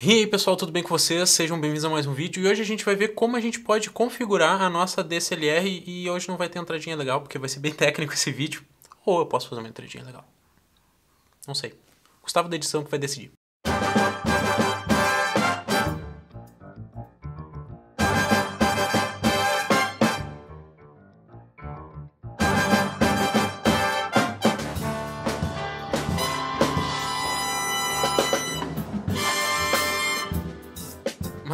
E aí pessoal, tudo bem com vocês? Sejam bem-vindos a mais um vídeo e hoje a gente vai ver como a gente pode configurar a nossa DCLR e hoje não vai ter entradinha legal porque vai ser bem técnico esse vídeo ou eu posso fazer uma entradinha legal, não sei. Gustavo da edição que vai decidir.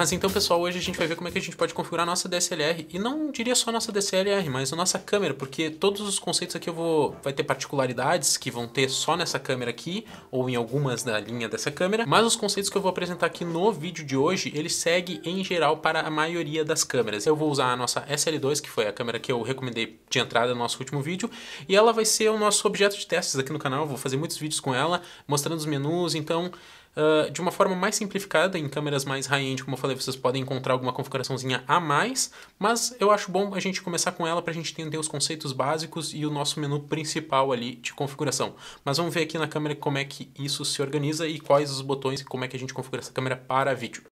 Mas então, pessoal, hoje a gente vai ver como é que a gente pode configurar a nossa DSLR e não diria só a nossa DSLR, mas a nossa câmera, porque todos os conceitos aqui eu vou vai ter particularidades que vão ter só nessa câmera aqui ou em algumas da linha dessa câmera, mas os conceitos que eu vou apresentar aqui no vídeo de hoje, ele segue em geral para a maioria das câmeras. Eu vou usar a nossa SL2, que foi a câmera que eu recomendei de entrada no nosso último vídeo, e ela vai ser o nosso objeto de testes aqui no canal, eu vou fazer muitos vídeos com ela, mostrando os menus, então ah, de uma forma mais simplificada, em câmeras mais high-end, como eu falei, vocês podem encontrar alguma configuraçãozinha a mais, mas eu acho bom a gente começar com ela para a gente entender os conceitos básicos e o nosso menu principal ali de configuração. Mas vamos ver aqui na câmera como é que isso se organiza e quais os botões e como é que a gente configura essa câmera para vídeo.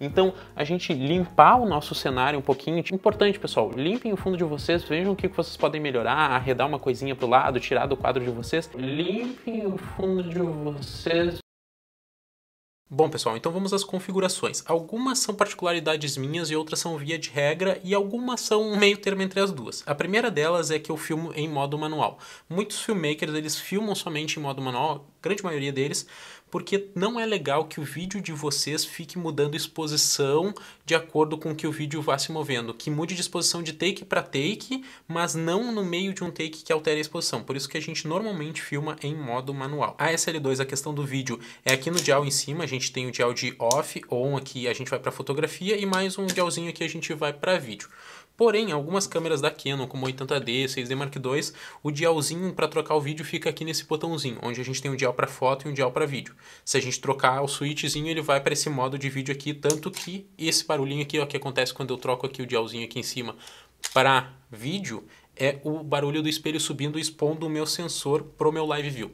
Então, a gente limpar o nosso cenário um pouquinho, tipo, importante, pessoal, limpem o fundo de vocês, vejam o que vocês podem melhorar, arredar uma coisinha pro lado, tirar do quadro de vocês. Limpem o fundo de vocês Bom, pessoal, então vamos às configurações. Algumas são particularidades minhas e outras são via de regra, e algumas são um meio termo entre as duas. A primeira delas é que eu filmo em modo manual. Muitos filmmakers, eles filmam somente em modo manual, grande maioria deles, porque não é legal que o vídeo de vocês fique mudando exposição de acordo com que o vídeo vá se movendo, que mude de exposição de take para take, mas não no meio de um take que altere a exposição. Por isso que a gente normalmente filma em modo manual. A SL2, a questão do vídeo é aqui no dial em cima, a gente tem o dial de off, on aqui, a gente vai para fotografia e mais um dialzinho aqui a gente vai para vídeo. Porém, algumas câmeras da Canon, como 80D, 6D Mark II, o dialzinho para trocar o vídeo fica aqui nesse botãozinho, onde a gente tem um dial para foto e um dial para vídeo. Se a gente trocar o switchzinho, ele vai para esse modo de vídeo aqui, tanto que esse barulhinho aqui ó, que acontece quando eu troco aqui o dialzinho aqui em cima para vídeo é o barulho do espelho subindo expondo o meu sensor pro meu live view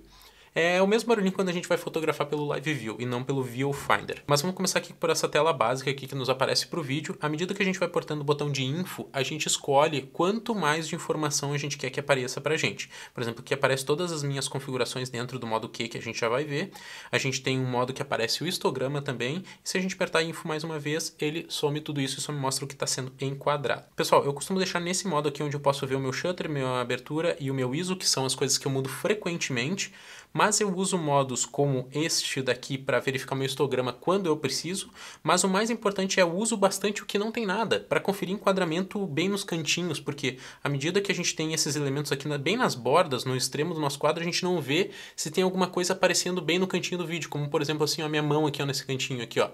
é o mesmo barulhinho quando a gente vai fotografar pelo Live View e não pelo Viewfinder. Mas vamos começar aqui por essa tela básica aqui que nos aparece para o vídeo. À medida que a gente vai apertando o botão de info, a gente escolhe quanto mais de informação a gente quer que apareça para a gente. Por exemplo, que aparece todas as minhas configurações dentro do modo Q que a gente já vai ver. A gente tem um modo que aparece o histograma também. E se a gente apertar info mais uma vez, ele some tudo isso e só me mostra o que está sendo enquadrado. Pessoal, eu costumo deixar nesse modo aqui onde eu posso ver o meu shutter, minha abertura e o meu ISO, que são as coisas que eu mudo frequentemente mas eu uso modos como este daqui para verificar meu histograma quando eu preciso, mas o mais importante é eu uso bastante o que não tem nada, para conferir enquadramento bem nos cantinhos, porque à medida que a gente tem esses elementos aqui bem nas bordas, no extremo do nosso quadro, a gente não vê se tem alguma coisa aparecendo bem no cantinho do vídeo, como por exemplo assim a minha mão aqui ó, nesse cantinho aqui, ó.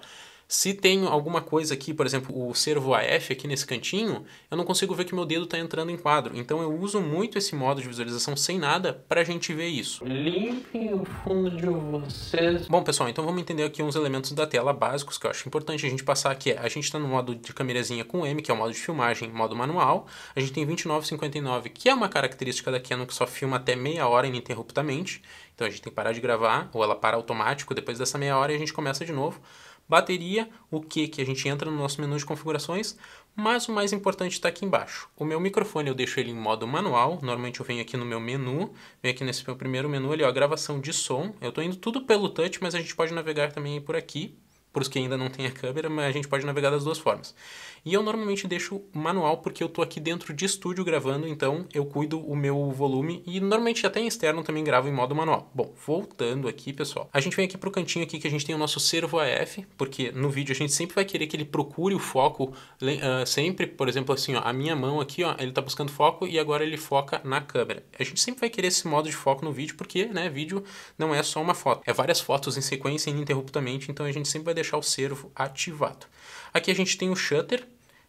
Se tem alguma coisa aqui, por exemplo, o servo AF aqui nesse cantinho, eu não consigo ver que meu dedo está entrando em quadro. Então eu uso muito esse modo de visualização sem nada para a gente ver isso. Limpe o fundo de vocês. Bom, pessoal, então vamos entender aqui uns elementos da tela básicos que eu acho importante a gente passar aqui. É, a gente está no modo de câmerazinha com M, que é o modo de filmagem, modo manual. A gente tem 2959, que é uma característica da Canon que só filma até meia hora ininterruptamente. Então a gente tem que parar de gravar, ou ela para automático depois dessa meia hora e a gente começa de novo bateria, o que que a gente entra no nosso menu de configurações, mas o mais importante está aqui embaixo. O meu microfone eu deixo ele em modo manual, normalmente eu venho aqui no meu menu, venho aqui nesse meu primeiro menu ali, ó, gravação de som, eu estou indo tudo pelo touch, mas a gente pode navegar também por aqui, para os que ainda não têm a câmera, mas a gente pode navegar das duas formas. E eu normalmente deixo manual porque eu estou aqui dentro de estúdio gravando, então eu cuido o meu volume e normalmente até em externo também gravo em modo manual. Bom, voltando aqui, pessoal, a gente vem aqui para o cantinho aqui que a gente tem o nosso servo AF, porque no vídeo a gente sempre vai querer que ele procure o foco uh, sempre, por exemplo assim, ó, a minha mão aqui, ó, ele está buscando foco e agora ele foca na câmera. A gente sempre vai querer esse modo de foco no vídeo porque, né, vídeo não é só uma foto, é várias fotos em sequência ininterruptamente, então a gente sempre vai deixar deixar o servo ativado. Aqui a gente tem o shutter,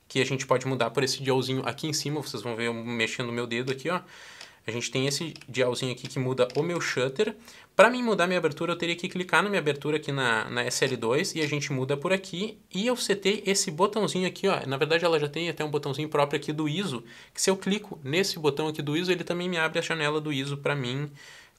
que a gente pode mudar por esse dialzinho aqui em cima, vocês vão ver eu mexendo o meu dedo aqui, ó. A gente tem esse dialzinho aqui que muda o meu shutter. Para mim mudar minha abertura, eu teria que clicar na minha abertura aqui na, na SL2 e a gente muda por aqui. E eu setei esse botãozinho aqui, ó. Na verdade, ela já tem até um botãozinho próprio aqui do ISO, que se eu clico nesse botão aqui do ISO, ele também me abre a janela do ISO para mim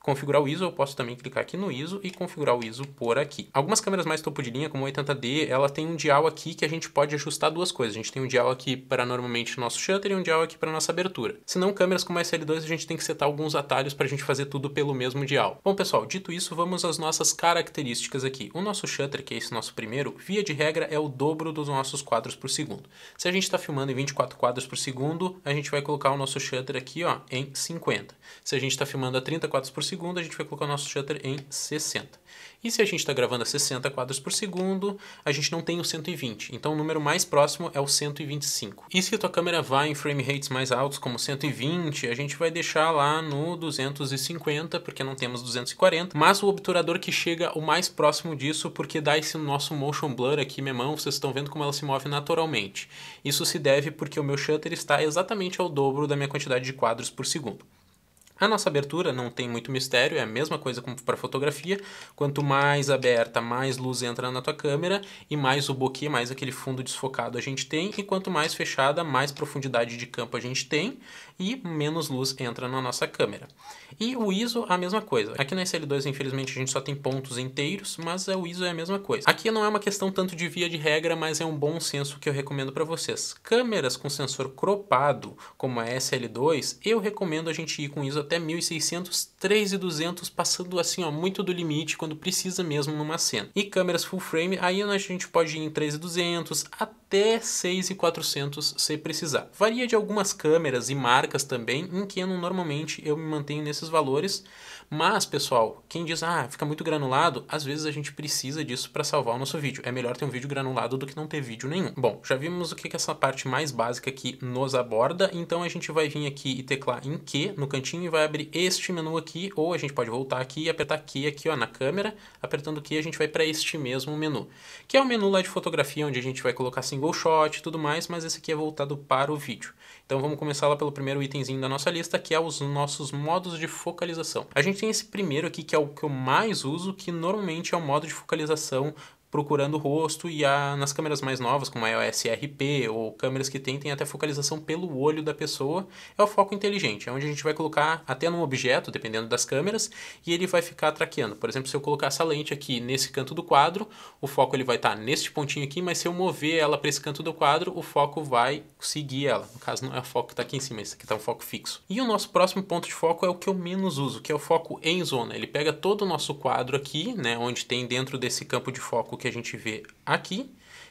configurar o ISO, eu posso também clicar aqui no ISO e configurar o ISO por aqui. Algumas câmeras mais topo de linha, como o 80D, ela tem um dial aqui que a gente pode ajustar duas coisas. A gente tem um dial aqui para normalmente nosso shutter e um dial aqui para nossa abertura. Se não, câmeras como a SL2 a gente tem que setar alguns atalhos para a gente fazer tudo pelo mesmo dial. Bom pessoal, dito isso, vamos às nossas características aqui. O nosso shutter, que é esse nosso primeiro, via de regra é o dobro dos nossos quadros por segundo. Se a gente está filmando em 24 quadros por segundo, a gente vai colocar o nosso shutter aqui ó, em 50. Se a gente está filmando a 30 quadros por segundo, segundo, a gente vai colocar o nosso shutter em 60. E se a gente está gravando a 60 quadros por segundo, a gente não tem o 120, então o número mais próximo é o 125. E se a tua câmera vai em frame rates mais altos, como 120, a gente vai deixar lá no 250, porque não temos 240, mas o obturador que chega o mais próximo disso, porque dá esse nosso motion blur aqui, minha mão, vocês estão vendo como ela se move naturalmente. Isso se deve porque o meu shutter está exatamente ao dobro da minha quantidade de quadros por segundo. A nossa abertura não tem muito mistério, é a mesma coisa como para fotografia. Quanto mais aberta, mais luz entra na tua câmera e mais o bokeh, mais aquele fundo desfocado a gente tem. E quanto mais fechada, mais profundidade de campo a gente tem e menos luz entra na nossa câmera. E o ISO, a mesma coisa. Aqui na SL2, infelizmente, a gente só tem pontos inteiros, mas é o ISO é a mesma coisa. Aqui não é uma questão tanto de via de regra, mas é um bom senso que eu recomendo para vocês. Câmeras com sensor cropado, como a SL2, eu recomendo a gente ir com ISO até 1600, 3200, passando assim, ó, muito do limite quando precisa mesmo numa cena. E câmeras full frame, aí a gente pode ir em 3200 até até 6,400 se precisar. Varia de algumas câmeras e marcas também, em que normalmente eu me mantenho nesses valores, mas, pessoal, quem diz, ah, fica muito granulado, às vezes a gente precisa disso para salvar o nosso vídeo. É melhor ter um vídeo granulado do que não ter vídeo nenhum. Bom, já vimos o que, é essa parte mais básica aqui nos aborda, então a gente vai vir aqui e teclar em Q no cantinho e vai abrir este menu aqui, ou a gente pode voltar aqui e apertar Q aqui ó, na câmera. Apertando Q a gente vai para este mesmo menu, que é o menu lá de fotografia, onde a gente vai colocar single shot e tudo mais, mas esse aqui é voltado para o vídeo. Então vamos começar lá pelo primeiro itemzinho da nossa lista, que é os nossos modos de focalização. A gente gente tem esse primeiro aqui, que é o que eu mais uso, que normalmente é o modo de focalização procurando o rosto e a, nas câmeras mais novas, como a iOS RP ou câmeras que tentem até focalização pelo olho da pessoa, é o foco inteligente, é onde a gente vai colocar até num objeto, dependendo das câmeras, e ele vai ficar traqueando. Por exemplo, se eu colocar essa lente aqui nesse canto do quadro, o foco ele vai estar tá neste pontinho aqui, mas se eu mover ela para esse canto do quadro, o foco vai seguir ela. No caso, não é o foco que está aqui em cima, esse aqui está um foco fixo. E o nosso próximo ponto de foco é o que eu menos uso, que é o foco em zona. Ele pega todo o nosso quadro aqui, né, onde tem dentro desse campo de foco que a gente vê aqui.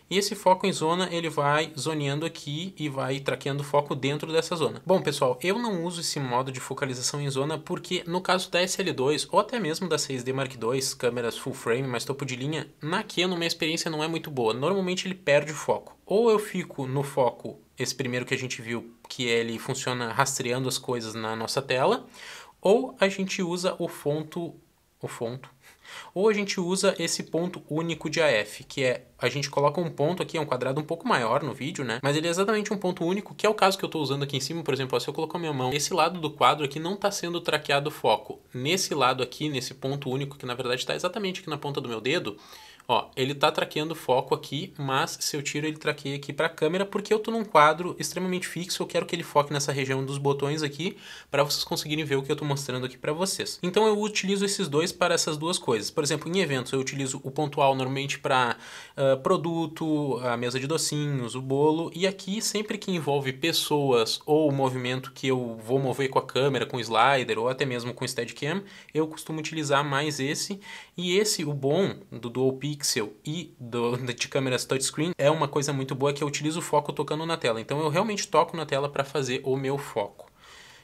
E esse foco em zona, ele vai zoneando aqui e vai traqueando foco dentro dessa zona. Bom, pessoal, eu não uso esse modo de focalização em zona porque no caso da SL2 ou até mesmo da 6D Mark II, câmeras full frame, mas topo de linha, na Canon minha experiência não é muito boa. Normalmente ele perde o foco. Ou eu fico no foco, esse primeiro que a gente viu, que é, ele funciona rastreando as coisas na nossa tela, ou a gente usa o fonto, o fonto, ou a gente usa esse ponto único de AF, que é a gente coloca um ponto aqui, é um quadrado um pouco maior no vídeo, né? Mas ele é exatamente um ponto único, que é o caso que eu estou usando aqui em cima, por exemplo, ó, se eu colocar minha mão, esse lado do quadro aqui não está sendo traqueado o foco. Nesse lado aqui, nesse ponto único, que na verdade está exatamente aqui na ponta do meu dedo, Ó, ele tá traqueando foco aqui, mas se eu tiro ele traqueia aqui para a câmera, porque eu tô num quadro extremamente fixo, eu quero que ele foque nessa região dos botões aqui, para vocês conseguirem ver o que eu tô mostrando aqui para vocês. Então eu utilizo esses dois para essas duas coisas. Por exemplo, em eventos eu utilizo o pontual normalmente para uh, ah, produto, a mesa de docinhos, o bolo, e aqui sempre que envolve pessoas ou movimento que eu vou mover com a câmera, com o slider ou até mesmo com o Steadicam, eu costumo utilizar mais esse, e esse, o bom do DualPic, pixel e do, de câmeras touchscreen é uma coisa muito boa que eu utilizo o foco tocando na tela. Então eu realmente toco na tela para fazer o meu foco.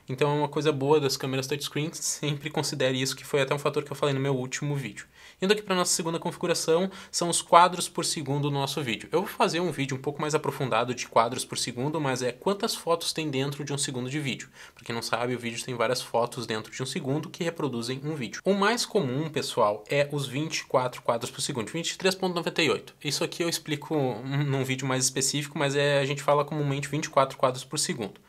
Então é uma coisa boa das câmeras touchscreen, sempre considere isso, que foi até um fator que eu falei no meu último vídeo. Indo aqui para nossa segunda configuração, são os quadros por segundo do nosso vídeo. Eu vou fazer um vídeo um pouco mais aprofundado de quadros por segundo, mas é quantas fotos tem dentro de um segundo de vídeo. Para quem não sabe, o vídeo tem várias fotos dentro de um segundo que reproduzem um vídeo. O mais comum, pessoal, é os 24 quadros por segundo, 23.98. Isso aqui eu explico num vídeo mais específico, mas é, a gente fala comumente 24 quadros por segundo.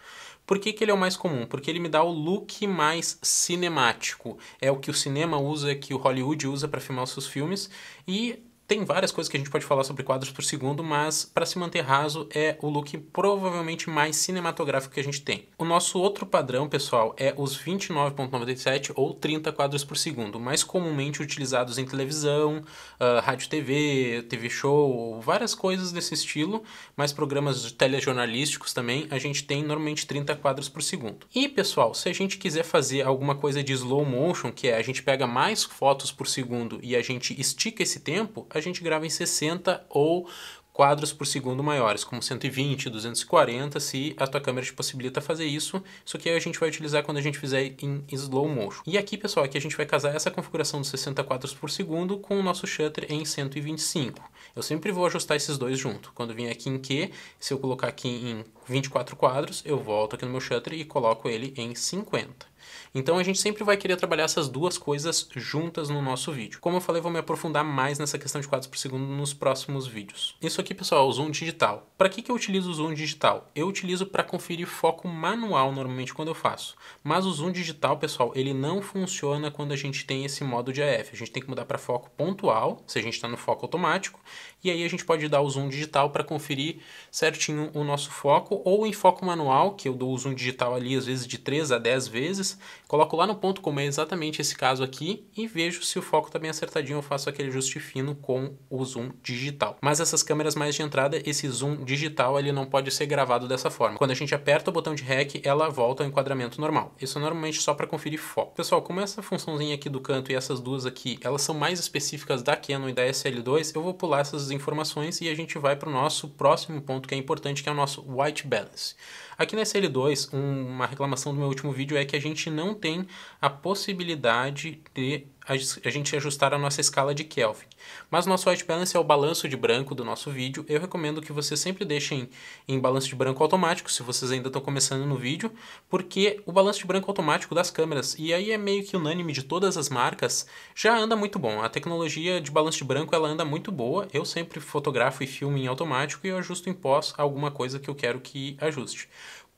Por que, que ele é o mais comum? Porque ele me dá o look mais cinemático. É o que o cinema usa, que o Hollywood usa para filmar os seus filmes. E tem várias coisas que a gente pode falar sobre quadros por segundo, mas para se manter raso é o look provavelmente mais cinematográfico que a gente tem. O nosso outro padrão, pessoal, é os 29.97 ou 30 quadros por segundo, mais comumente utilizados em televisão, uh, rádio TV, TV show, várias coisas desse estilo, mas programas telejornalísticos também, a gente tem normalmente 30 quadros por segundo. E, pessoal, se a gente quiser fazer alguma coisa de slow motion, que é a gente pega mais fotos por segundo e a gente estica esse tempo, a gente grava em 60 ou quadros por segundo maiores, como 120, 240, se a tua câmera te possibilita fazer isso. Isso aqui a gente vai utilizar quando a gente fizer em slow motion. E aqui, pessoal, aqui a gente vai casar essa configuração dos 60 quadros por segundo com o nosso shutter em 125. Eu sempre vou ajustar esses dois junto. Quando vim aqui em Q, se eu colocar aqui em 24 quadros, eu volto aqui no meu shutter e coloco ele em 50. Então a gente sempre vai querer trabalhar essas duas coisas juntas no nosso vídeo. Como eu falei, vou me aprofundar mais nessa questão de quadros por segundo nos próximos vídeos. Isso aqui, pessoal, é o zoom digital. Para que, que eu utilizo o zoom digital? Eu utilizo para conferir foco manual normalmente quando eu faço. Mas o zoom digital, pessoal, ele não funciona quando a gente tem esse modo de AF. A gente tem que mudar para foco pontual, se a gente está no foco automático, e aí a gente pode dar o zoom digital para conferir certinho o nosso foco, ou em foco manual, que eu dou o zoom digital ali às vezes de 3 a 10 vezes, coloco lá no ponto como é exatamente esse caso aqui e vejo se o foco está bem acertadinho, eu faço aquele ajuste fino com o zoom digital. Mas essas câmeras mais de entrada, esse zoom digital ele não pode ser gravado dessa forma. Quando a gente aperta o botão de REC, ela volta ao enquadramento normal. Isso é normalmente só para conferir foco. Pessoal, como essa funçãozinha aqui do canto e essas duas aqui, elas são mais específicas da Canon e da SL2, eu vou pular essas informações e a gente vai para o nosso próximo ponto que é importante, que é o nosso white balance. Aqui na L2, um, uma reclamação do meu último vídeo é que a gente não tem a possibilidade de a gente ajustar a nossa escala de Kelvin. Mas nosso white balance é o balanço de branco do nosso vídeo. Eu recomendo que vocês sempre deixem em balanço de branco automático, se vocês ainda estão começando no vídeo, porque o balanço de branco automático das câmeras, e aí é meio que unânime de todas as marcas, já anda muito bom. A tecnologia de balanço de branco ela anda muito boa. Eu sempre fotografo e filmo em automático e eu ajusto em pós alguma coisa que eu quero que ajuste.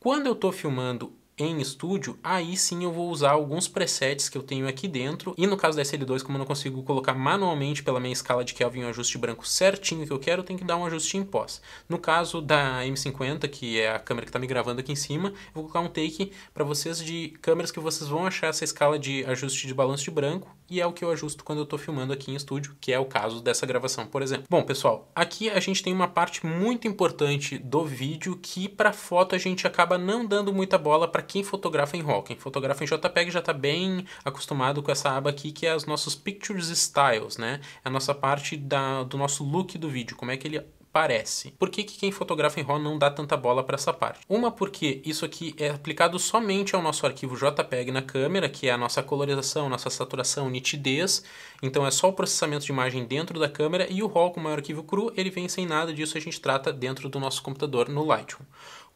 Quando eu estou filmando em estúdio, aí sim eu vou usar alguns presets que eu tenho aqui dentro. E no caso da SL2, como eu não consigo colocar manualmente pela minha escala de Kelvin é o ajuste branco certinho que eu quero, eu tenho que dar um ajuste em pós. No caso da M50, que é a câmera que está me gravando aqui em cima, eu vou colocar um take para vocês de câmeras que vocês vão achar essa escala de ajuste de balanço de branco, e é o que eu ajusto quando eu estou filmando aqui em estúdio, que é o caso dessa gravação, por exemplo. Bom, pessoal, aqui a gente tem uma parte muito importante do vídeo que para foto a gente acaba não dando muita bola para quem fotografa em RAW. Quem fotografa em JPEG já está bem acostumado com essa aba aqui, que é os nossos Pictures Styles, né? É a nossa parte da, do nosso look do vídeo, como é que ele parece. Por que, que quem fotografa em RAW não dá tanta bola para essa parte? Uma, porque isso aqui é aplicado somente ao nosso arquivo JPEG na câmera, que é a nossa colorização, nossa saturação, nitidez. Então é só o processamento de imagem dentro da câmera e o RAW, como é o arquivo cru, ele vem sem nada disso, a gente trata dentro do nosso computador no Lightroom.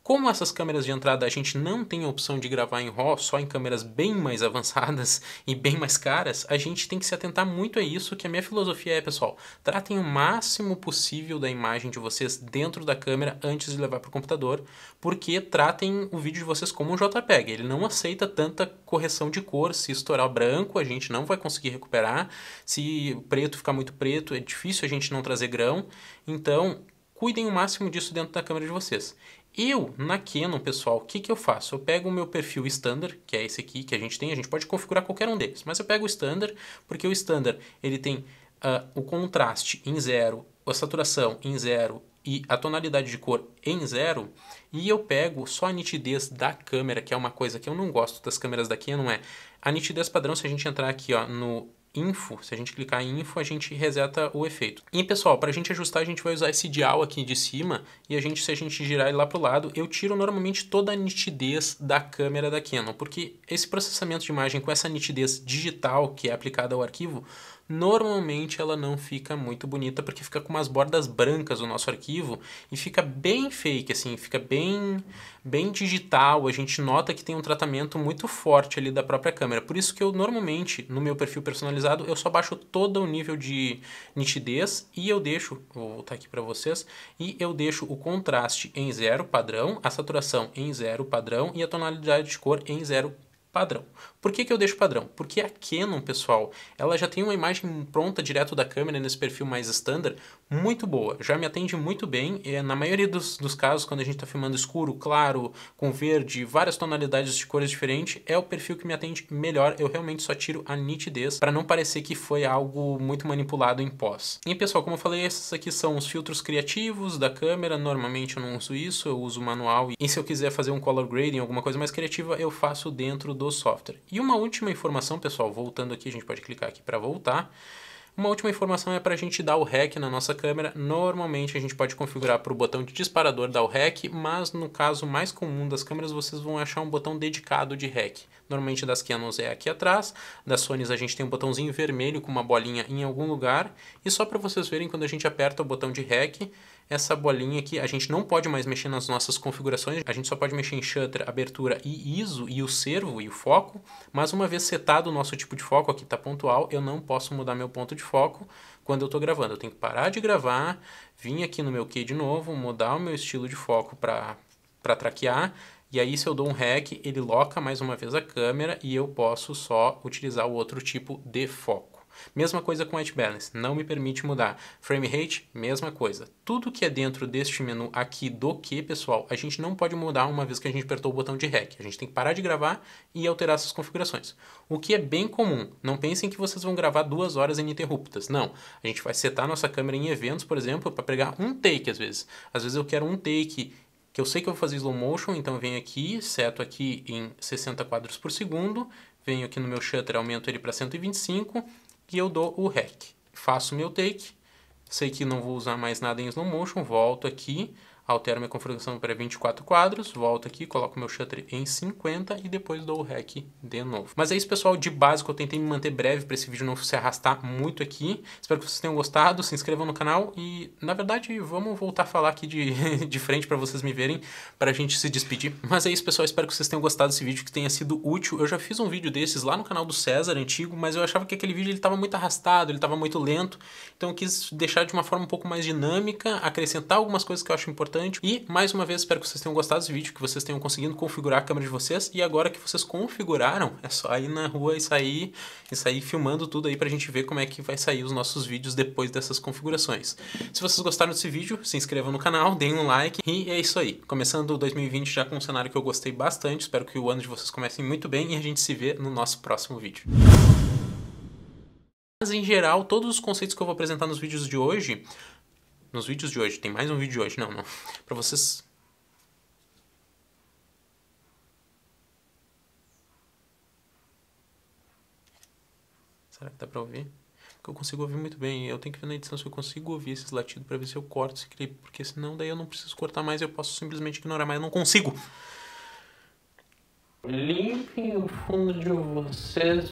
Como essas câmeras de entrada a gente não tem a opção de gravar em RAW só em câmeras bem mais avançadas e bem mais caras, a gente tem que se atentar muito a isso, que a minha filosofia é, pessoal, tratem o máximo possível da imagem de vocês dentro da câmera antes de levar para o computador, porque tratem o vídeo de vocês como um JPEG, ele não aceita tanta correção de cor, se estourar branco a gente não vai conseguir recuperar, se preto ficar muito preto é difícil a gente não trazer grão, então cuidem o máximo disso dentro da câmera de vocês. Eu, na Canon, pessoal, o que, que eu faço? Eu pego o meu perfil standard, que é esse aqui que a gente tem, a gente pode configurar qualquer um deles, mas eu pego o standard, porque o standard ele tem uh, o contraste em zero, a saturação em zero e a tonalidade de cor em zero, e eu pego só a nitidez da câmera, que é uma coisa que eu não gosto das câmeras da Canon, é a nitidez padrão, se a gente entrar aqui ó, no info, se a gente clicar em info, a gente reseta o efeito. E pessoal, para a gente ajustar, a gente vai usar esse dial aqui de cima e a gente, se a gente girar ele lá para o lado, eu tiro normalmente toda a nitidez da câmera da Canon, porque esse processamento de imagem com essa nitidez digital que é aplicada ao arquivo normalmente ela não fica muito bonita porque fica com umas bordas brancas o nosso arquivo e fica bem fake assim, fica bem bem digital, a gente nota que tem um tratamento muito forte ali da própria câmera. Por isso que eu normalmente no meu perfil personalizado eu só baixo todo o nível de nitidez e eu deixo, vou voltar aqui para vocês, e eu deixo o contraste em zero padrão, a saturação em zero padrão e a tonalidade de cor em zero padrão padrão. Por que, que eu deixo padrão? Porque a Canon, pessoal, ela já tem uma imagem pronta direto da câmera nesse perfil mais standard, muito boa, já me atende muito bem. É, na maioria dos, dos casos, quando a gente está filmando escuro, claro, com verde, várias tonalidades de cores diferentes, é o perfil que me atende melhor. Eu realmente só tiro a nitidez para não parecer que foi algo muito manipulado em pós. E pessoal, como eu falei, esses aqui são os filtros criativos da câmera. Normalmente eu não uso isso, eu uso manual. E se eu quiser fazer um color grading, alguma coisa mais criativa, eu faço dentro do software. E uma última informação, pessoal, voltando aqui, a gente pode clicar aqui para voltar. Uma última informação é para a gente dar o REC na nossa câmera. Normalmente a gente pode configurar para o botão de disparador dar o REC, mas no caso mais comum das câmeras vocês vão achar um botão dedicado de REC. Normalmente das Canons é aqui atrás, das Sony a gente tem um botãozinho vermelho com uma bolinha em algum lugar. E só para vocês verem, quando a gente aperta o botão de REC, essa bolinha aqui, a gente não pode mais mexer nas nossas configurações, a gente só pode mexer em shutter, abertura e ISO, e o servo e o foco, mas uma vez setado o nosso tipo de foco, aqui está pontual, eu não posso mudar meu ponto de foco quando eu estou gravando. Eu tenho que parar de gravar, vir aqui no meu key de novo, mudar o meu estilo de foco para traquear, e aí, se eu dou um REC, ele loca mais uma vez a câmera e eu posso só utilizar o outro tipo de foco. Mesma coisa com Edge Balance, não me permite mudar. Frame Rate, mesma coisa. Tudo que é dentro deste menu aqui do que, pessoal, a gente não pode mudar uma vez que a gente apertou o botão de REC. A gente tem que parar de gravar e alterar essas configurações. O que é bem comum. Não pensem que vocês vão gravar duas horas ininterruptas. Não. A gente vai setar nossa câmera em eventos, por exemplo, para pegar um take às vezes. Às vezes eu quero um take que eu sei que eu vou fazer slow motion, então venho aqui, seto aqui em 60 quadros por segundo, venho aqui no meu shutter, aumento ele para 125 e eu dou o REC. Faço meu take, sei que não vou usar mais nada em slow motion, volto aqui, altero minha configuração para 24 quadros, volto aqui, coloco meu shutter em 50 e depois dou o REC de novo. Mas é isso, pessoal, de básico, eu tentei me manter breve para esse vídeo não se arrastar muito aqui. Espero que vocês tenham gostado, se inscrevam no canal e, na verdade, vamos voltar a falar aqui de, de frente para vocês me verem, para a gente se despedir. Mas é isso, pessoal, espero que vocês tenham gostado desse vídeo, que tenha sido útil. Eu já fiz um vídeo desses lá no canal do César, antigo, mas eu achava que aquele vídeo ele estava muito arrastado, ele estava muito lento, então eu quis deixar de uma forma um pouco mais dinâmica, acrescentar algumas coisas que eu acho importantes e, mais uma vez, espero que vocês tenham gostado desse vídeo, que vocês tenham conseguido configurar a câmera de vocês. E agora que vocês configuraram, é só ir na rua e sair, e sair filmando tudo aí pra gente ver como é que vai sair os nossos vídeos depois dessas configurações. Se vocês gostaram desse vídeo, se inscrevam no canal, deem um like e é isso aí. Começando 2020 já com um cenário que eu gostei bastante, espero que o ano de vocês comecem muito bem e a gente se vê no nosso próximo vídeo. Mas em geral, todos os conceitos que eu vou apresentar nos vídeos de hoje nos vídeos de hoje, tem mais um vídeo de hoje, não, não, pra vocês... Será que dá pra ouvir? Porque eu consigo ouvir muito bem, eu tenho que ver na edição se eu consigo ouvir esses latidos pra ver se eu corto esse clipe, porque senão daí eu não preciso cortar mais, eu posso simplesmente ignorar, mas eu não consigo! Limpem o fundo de vocês